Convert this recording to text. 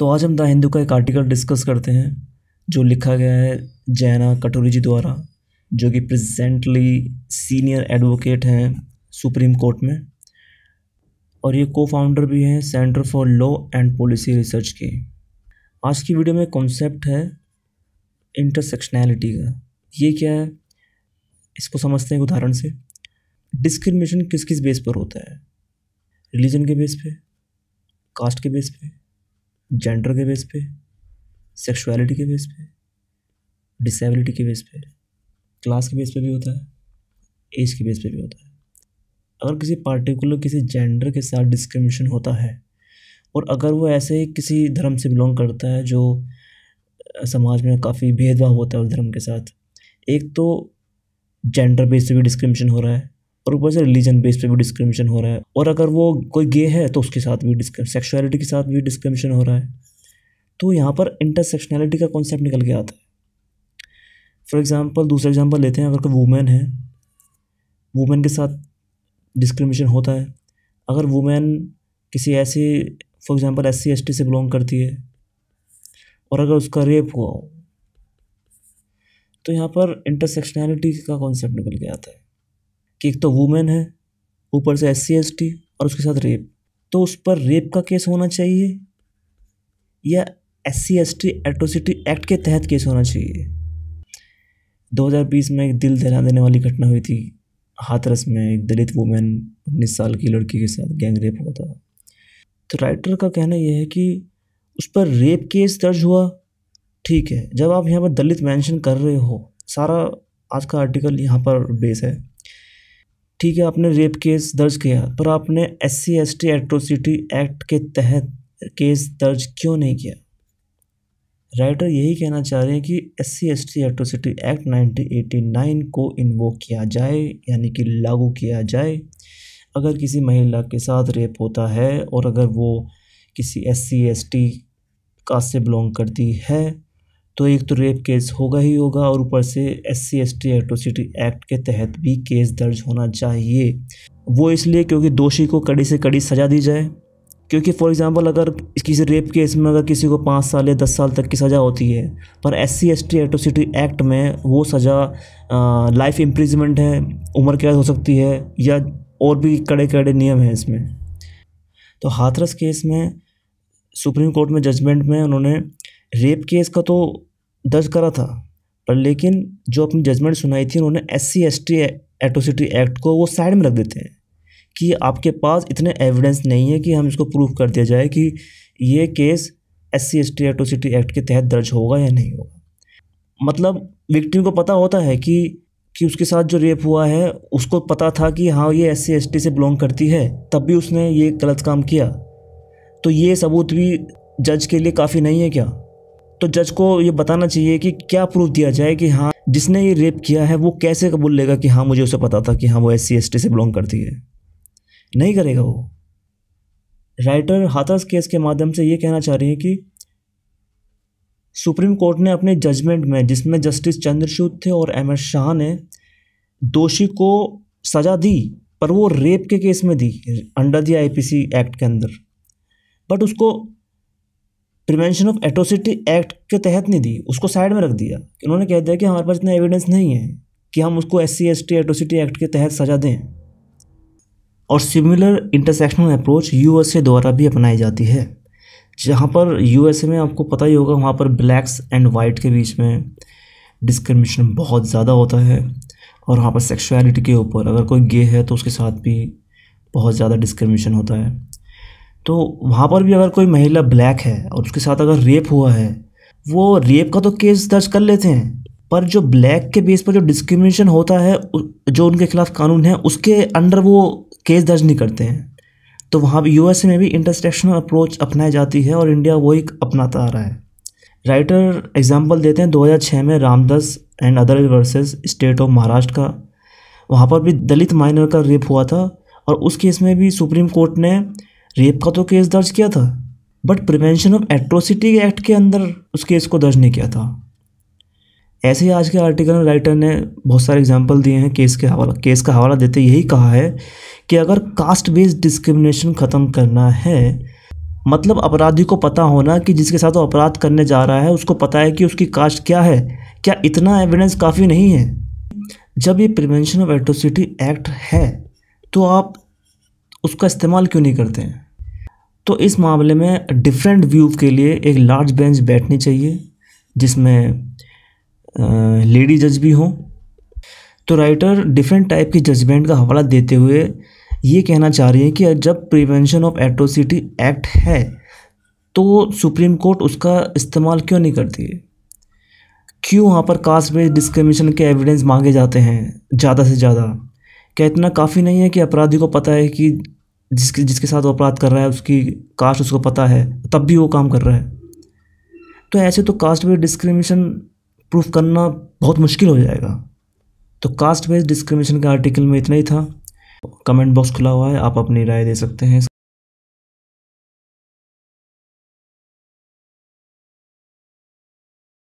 तो आज हम द हिंदू का एक आर्टिकल डिस्कस करते हैं जो लिखा गया है जैना कटोरी जी द्वारा जो कि प्रेजेंटली सीनियर एडवोकेट हैं सुप्रीम कोर्ट में और ये को फाउंडर भी हैं Centre for Law and Policy Research के आज की वीडियो में कॉन्सेप्ट है इंटरसेक्शनैलिटी का ये क्या है इसको समझते हैं उदाहरण से डिस्क्रिमिनेशन किस किस बेस पर होता है रिलीजन के बेस पे कास्ट के बेस पे जेंडर के बेस पे सेक्सुअलिटी के बेस पे डिसेबिलिटी के बेस पे क्लास के बेस पे भी होता है एज के बेस पे भी होता है अगर किसी पार्टिकुलर किसी जेंडर के साथ डिस्क्रिमिनेशन होता है और अगर वो ऐसे किसी धर्म से बिलोंग करता है जो समाज में काफ़ी भेदभाव होता है उस धर्म के साथ एक तो जेंडर बेस पे भी डिस्क्रिमिनेशन हो रहा है और ऊपर से रिलीजन बेस पे भी डिस्क्रिमिनेशन हो रहा है और अगर वो कोई गे है तो उसके साथ भी सेक्शुअलिटी के साथ भी डिस्क्रिमिनेशन हो रहा है तो यहाँ पर इंटरसेक्शनैलिटी का कॉन्सेप्ट निकल के आता है फॉर एग्ज़ाम्पल दूसरा एग्जाम्पल लेते हैं अगर कोई वूमेन है वूमेन के साथ डिस्क्रिमिनेशन होता है अगर वूमेन किसी ऐसे फॉर एग्ज़ाम्पल एस सी से बिलोंग करती है और अगर उसका रेप हुआ हो तो यहाँ पर इंटरसेक्शनैलिटी का कॉन्सेप्ट निकल के आता है कि एक तो वुमेन है ऊपर से एस सी और उसके साथ रेप तो उस पर रेप का केस होना चाहिए या S C S T atrocity act के तहत केस होना चाहिए 2020 में एक दिल दहला देने वाली घटना हुई थी हाथरस में एक दलित वुमेन उन्नीस साल की लड़की के साथ गैंग रेप हुआ था तो राइटर का कहना यह है कि उस पर रेप केस दर्ज हुआ ठीक है जब आप यहाँ पर दलित मेंशन कर रहे हो सारा आज का आर्टिकल यहाँ पर बेस है ठीक है आपने रेप केस दर्ज किया पर आपने S C S T atrocity act के तहत केस दर्ज क्यों नहीं किया राइटर यही कहना चाह रहे हैं कि S C S T atrocity act 1989 को इन्वोक किया जाए यानी कि लागू किया जाए अगर किसी महिला के साथ रेप होता है और अगर वो किसी S C S T caste से बिलोंग करती है तो एक तो रेप केस होगा ही होगा और ऊपर से S C S T atrocity act के तहत भी केस दर्ज होना चाहिए वो इसलिए क्योंकि दोषी को कड़ी से कड़ी सज़ा दी जाए क्योंकि फॉर एग्ज़ाम्पल अगर किसी रेप केस में अगर किसी को पाँच साल या दस साल तक की सज़ा होती है पर S C S T atrocity act में वो सज़ा लाइफ इम्प्रिजमेंट है उम्र कैद हो सकती है या और भी कड़े कड़े नियम हैं इसमें तो हाथरस केस में सुप्रीम कोर्ट में जजमेंट में उन्होंने रेप केस का तो दर्ज करा था पर लेकिन जो अपनी जजमेंट सुनाई थी उन्होंने S C S T atrocity act को वो साइड में रख देते हैं कि आपके पास इतने एविडेंस नहीं है कि हम इसको प्रूफ कर दिया जाए कि ये case S C S T atrocity act के तहत दर्ज होगा या नहीं होगा मतलब विक्टिम को पता होता है कि कि उसके साथ जो रेप हुआ है उसको पता था कि हाँ ये एस सी से बिलोंग करती है तब भी उसने ये गलत काम किया तो ये सबूत भी जज के लिए काफ़ी नहीं है क्या तो जज को ये बताना चाहिए कि क्या प्रूफ दिया जाए कि हाँ जिसने ये रेप किया है वो कैसे कबूल लेगा कि हाँ मुझे उसे पता था कि हाँ वो एस सी से बिलोंग करती है नहीं करेगा वो राइटर हाथास केस के माध्यम से ये कहना चाह रही है कि सुप्रीम कोर्ट ने अपने जजमेंट में जिसमें जस्टिस चंद्रशूद थे और एम एस शाह ने दोषी को सज़ा दी पर वो रेप के केस में the under the IPC act के अंदर बट उसको प्रिवेंशन ऑफ एट्रोसिटी एक्ट के तहत नहीं दी उसको साइड में रख दिया उन्होंने कह दिया कि हमारे पास इतना एविडेंस नहीं है कि हम उसको S C S T atrocity act के तहत सजा दें और सिमिलर इंटरसेक्शनल अप्रोच यू द्वारा भी अपनाई जाती है जहाँ पर यू में आपको पता ही होगा वहाँ पर ब्लैक्स एंड वाइट के बीच में डिस्क्रिमिनेशन बहुत ज़्यादा होता है और वहाँ पर सेक्सुअलिटी के ऊपर अगर कोई गे है तो उसके साथ भी बहुत ज़्यादा डिस्क्रिमिनेशन होता है तो वहाँ पर भी अगर कोई महिला ब्लैक है और उसके साथ अगर रेप हुआ है वो रेप का तो केस दर्ज कर लेते हैं पर जो ब्लैक के बेस पर जो डिस्क्रिमिनेशन होता है जो उनके खिलाफ कानून है उसके अंडर वो केस दर्ज नहीं करते हैं तो वहाँ भी यूएसए में भी इंटरसेक्शनल अप्रोच अपनाई जाती है और इंडिया वही अपनाता आ रहा है राइटर एग्जाम्पल देते हैं 2006 में Ramdas and other versus state of Maharashtra का वहाँ पर भी दलित माइनर का रेप हुआ था और उस केस में भी सुप्रीम कोर्ट ने रेप का तो केस दर्ज किया था but prevention of atrocity act के अंदर उस केस को दर्ज नहीं किया था ऐसे ही आज के आर्टिकल में राइटर ने बहुत सारे एग्जाम्पल दिए हैं केस के हवाला केस का हवाला देते यही कहा है कि अगर कास्ट बेस्ड डिस्क्रिमिनेशन ख़त्म करना है मतलब अपराधी को पता होना कि जिसके साथ वो अपराध करने जा रहा है उसको पता है कि उसकी कास्ट क्या है क्या इतना एविडेंस काफ़ी नहीं है जब ये प्रिवेंशन ऑफ एट्रोसिटी एक्ट है तो आप उसका इस्तेमाल क्यों नहीं करते हैं तो इस मामले में डिफरेंट व्यू के लिए एक लार्ज बेंच बैठनी चाहिए जिसमें लेडी जज भी हों तो राइटर डिफरेंट टाइप की जजमेंट का हवाला देते हुए ये कहना चाह रही है कि जब प्रिवेंशन ऑफ एट्रोसिटी एक्ट है तो सुप्रीम कोर्ट उसका इस्तेमाल क्यों नहीं करती है क्यों वहाँ पर कास्ट बेस्ड डिस्क्रिमिनेशन के एविडेंस मांगे जाते हैं ज़्यादा से ज़्यादा क्या इतना काफ़ी नहीं है कि अपराधी को पता है कि जिसके जिसके साथ वो अपराध कर रहा है उसकी कास्ट उसको पता है तब भी वो काम कर रहा है तो ऐसे तो कास्ट बेस्ड डिस्क्रिमिनेशन प्रूफ करना बहुत मुश्किल हो जाएगा तो कास्ट बेस्ड डिस्क्रिमिनेशन के आर्टिकल में इतना ही था कमेंट बॉक्स खुला हुआ है आप अपनी राय दे सकते हैं